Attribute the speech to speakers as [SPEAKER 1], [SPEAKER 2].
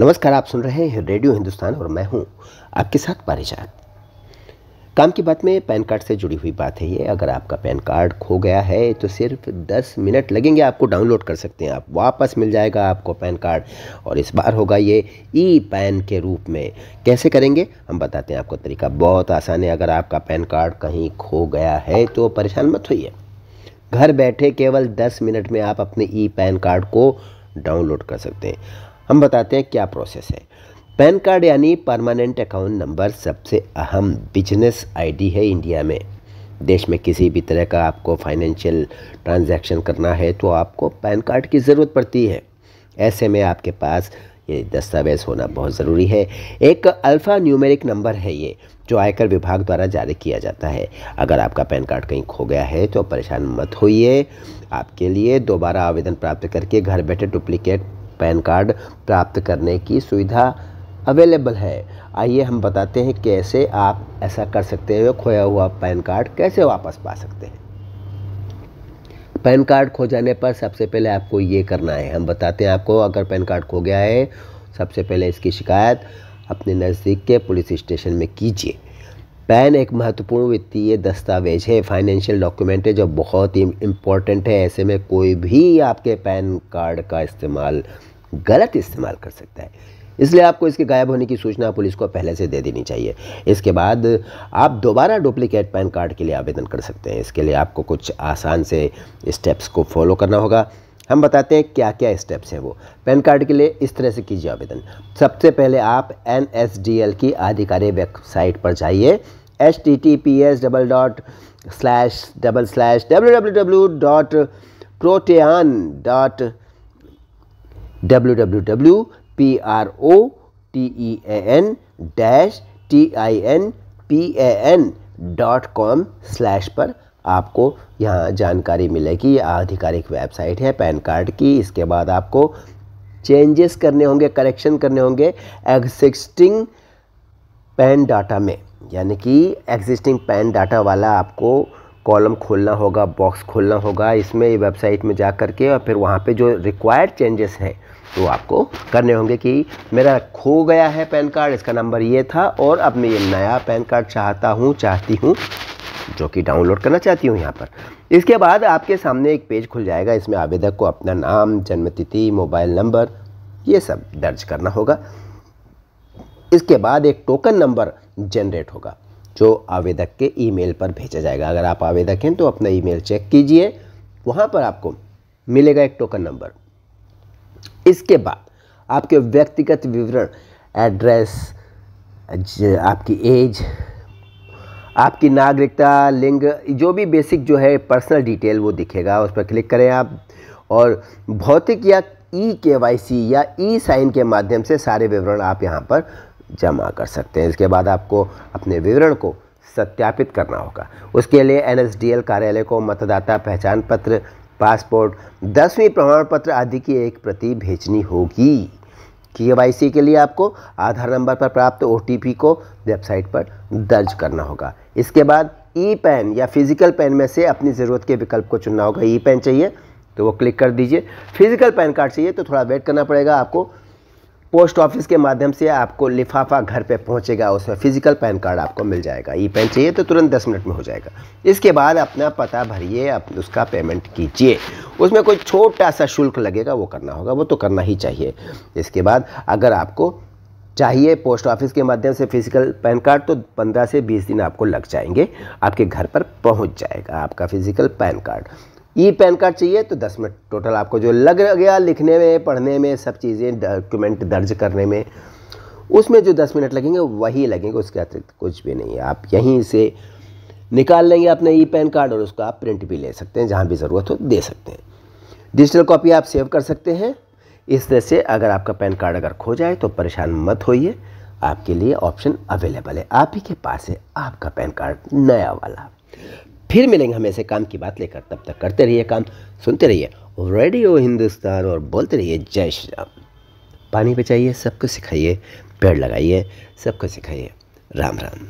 [SPEAKER 1] नमस्कार आप सुन रहे हैं रेडियो हिंदुस्तान और मैं हूं आपके साथ पारिजात काम की बात में पैन कार्ड से जुड़ी हुई बात है ये अगर आपका पैन कार्ड खो गया है तो सिर्फ 10 मिनट लगेंगे आपको डाउनलोड कर सकते हैं आप वापस मिल जाएगा आपको पैन कार्ड और इस बार होगा ये ई पैन के रूप में कैसे करेंगे हम बताते हैं आपको तरीका बहुत आसान है अगर आपका पैन कार्ड कहीं खो गया है तो परेशान मत होइए घर बैठे केवल दस मिनट में आप अपने ई पैन कार्ड को डाउनलोड कर सकते हैं हम बताते हैं क्या प्रोसेस है पैन कार्ड यानी परमानेंट अकाउंट नंबर सबसे अहम बिजनेस आईडी है इंडिया में देश में किसी भी तरह का आपको फाइनेंशियल ट्रांजैक्शन करना है तो आपको पैन कार्ड की ज़रूरत पड़ती है ऐसे में आपके पास ये दस्तावेज होना बहुत ज़रूरी है एक अल्फ़ा न्यूमेरिक नंबर है ये जो आयकर विभाग द्वारा जारी किया जाता है अगर आपका पैन कार्ड कहीं खो गया है तो परेशान मत होइए आपके लिए दोबारा आवेदन प्राप्त करके घर बैठे डुप्लीकेट पैन कार्ड प्राप्त करने की सुविधा अवेलेबल है आइए हम बताते हैं कैसे आप ऐसा कर सकते हैं खोया हुआ पैन कार्ड कैसे वापस पा सकते हैं पैन कार्ड खो जाने पर सबसे पहले आपको ये करना है हम बताते हैं आपको अगर पैन कार्ड खो गया है सबसे पहले इसकी शिकायत अपने नज़दीक के पुलिस स्टेशन में कीजिए पैन एक महत्वपूर्ण वित्तीय दस्तावेज है फाइनेंशियल डॉक्यूमेंट है जो बहुत ही इम्पॉर्टेंट है ऐसे में कोई भी आपके पैन कार्ड का इस्तेमाल गलत इस्तेमाल कर सकता है इसलिए आपको इसके गायब होने की सूचना पुलिस को पहले से दे देनी चाहिए इसके बाद आप दोबारा डुप्लीकेट पैन कार्ड के लिए आवेदन कर सकते हैं इसके लिए आपको कुछ आसान से स्टेप्स को फॉलो करना होगा हम बताते हैं क्या क्या स्टेप्स हैं वो पैन कार्ड के लिए इस तरह से कीजिए आवेदन सबसे पहले आप एन की आधिकारिक वेबसाइट पर जाइए H T T P S double dot slash double slash W W W dot protean dot W W W P R O T E N dash T I N P A N dot com slash पर आपको यहाँ जानकारी मिलेगी आधिकारिक website है PAN card की इसके बाद आपको चेंजेस करने होंगे करेक्शन करने होंगे एग्जिस्टिंग पैन डाटा में यानी कि एग्जिस्टिंग पैन डाटा वाला आपको कॉलम खोलना होगा बॉक्स खोलना होगा इसमें वेबसाइट में जा कर के और फिर वहाँ पे जो रिक्वायर्ड चेंजेस हैं तो आपको करने होंगे कि मेरा खो गया है पैन कार्ड इसका नंबर ये था और अब मैं ये नया पैन कार्ड चाहता हूँ चाहती हूँ जो कि डाउनलोड करना चाहती हूँ यहाँ पर इसके बाद आपके सामने एक पेज खुल जाएगा इसमें आवेदक को अपना नाम जन्मतिथि मोबाइल नंबर ये सब दर्ज करना होगा इसके बाद एक टोकन नंबर जनरेट होगा जो आवेदक के ईमेल पर भेजा जाएगा अगर आप आवेदक हैं तो अपना ईमेल चेक कीजिए वहाँ पर आपको मिलेगा एक टोकन नंबर इसके बाद आपके व्यक्तिगत विवरण एड्रेस आपकी एज आपकी नागरिकता लिंग जो भी बेसिक जो है पर्सनल डिटेल वो दिखेगा उस पर क्लिक करें आप और भौतिक या ई के वाई सी या ई साइन के माध्यम से सारे विवरण आप यहाँ पर जमा कर सकते हैं इसके बाद आपको अपने विवरण को सत्यापित करना होगा उसके लिए एनएसडीएल कार्यालय को मतदाता पहचान पत्र पासपोर्ट दसवीं प्रमाण पत्र आदि की एक प्रति भेजनी होगी के के लिए आपको आधार नंबर पर प्राप्त ओ को वेबसाइट पर दर्ज करना होगा इसके बाद ई पैन या फिजिकल पैन में से अपनी ज़रूरत के विकल्प को चुनना होगा ई पैन चाहिए तो वो क्लिक कर दीजिए फिजिकल पैन कार्ड चाहिए तो थोड़ा वेट करना पड़ेगा आपको पोस्ट ऑफिस के माध्यम से आपको लिफाफा घर पे पहुंचेगा उसमें फ़िज़िकल पैन कार्ड आपको मिल जाएगा ई पैन चाहिए तो तुरंत दस मिनट में हो जाएगा इसके बाद अपना पता भरिए आप उसका पेमेंट कीजिए उसमें कोई छोटा सा शुल्क लगेगा वो करना होगा वो तो करना ही चाहिए इसके बाद अगर आपको चाहिए पोस्ट ऑफिस के माध्यम से फिजिकल पैन कार्ड तो 15 से 20 दिन आपको लग जाएंगे आपके घर पर पहुंच जाएगा आपका physical PAN card e PAN card चाहिए तो दस मिनट टोटल आपको जो लग गया लिखने में पढ़ने में सब चीज़ें डॉक्यूमेंट दर्ज करने में उसमें जो दस मिनट लगेंगे वही लगेंगे उसके अतिरिक्त कुछ भी नहीं है आप यहीं से निकाल लेंगे अपने ई पैन कार्ड और उसको आप प्रिंट भी ले सकते हैं जहाँ भी ज़रूरत हो दे सकते हैं डिजिटल कॉपी आप सेव कर सकते हैं इस तरह से अगर आपका पैन कार्ड अगर खो जाए तो परेशान मत होइए आपके लिए ऑप्शन अवेलेबल है आप ही के पास है आपका पैन कार्ड नया वाला फिर मिलेंगे हम ऐसे काम की बात लेकर तब तक करते रहिए काम सुनते रहिए रेडियो हिंदुस्तान और बोलते रहिए जय श्री राम पानी बचाइए सबको सिखाइए पेड़ लगाइए सबको सिखाइए राम राम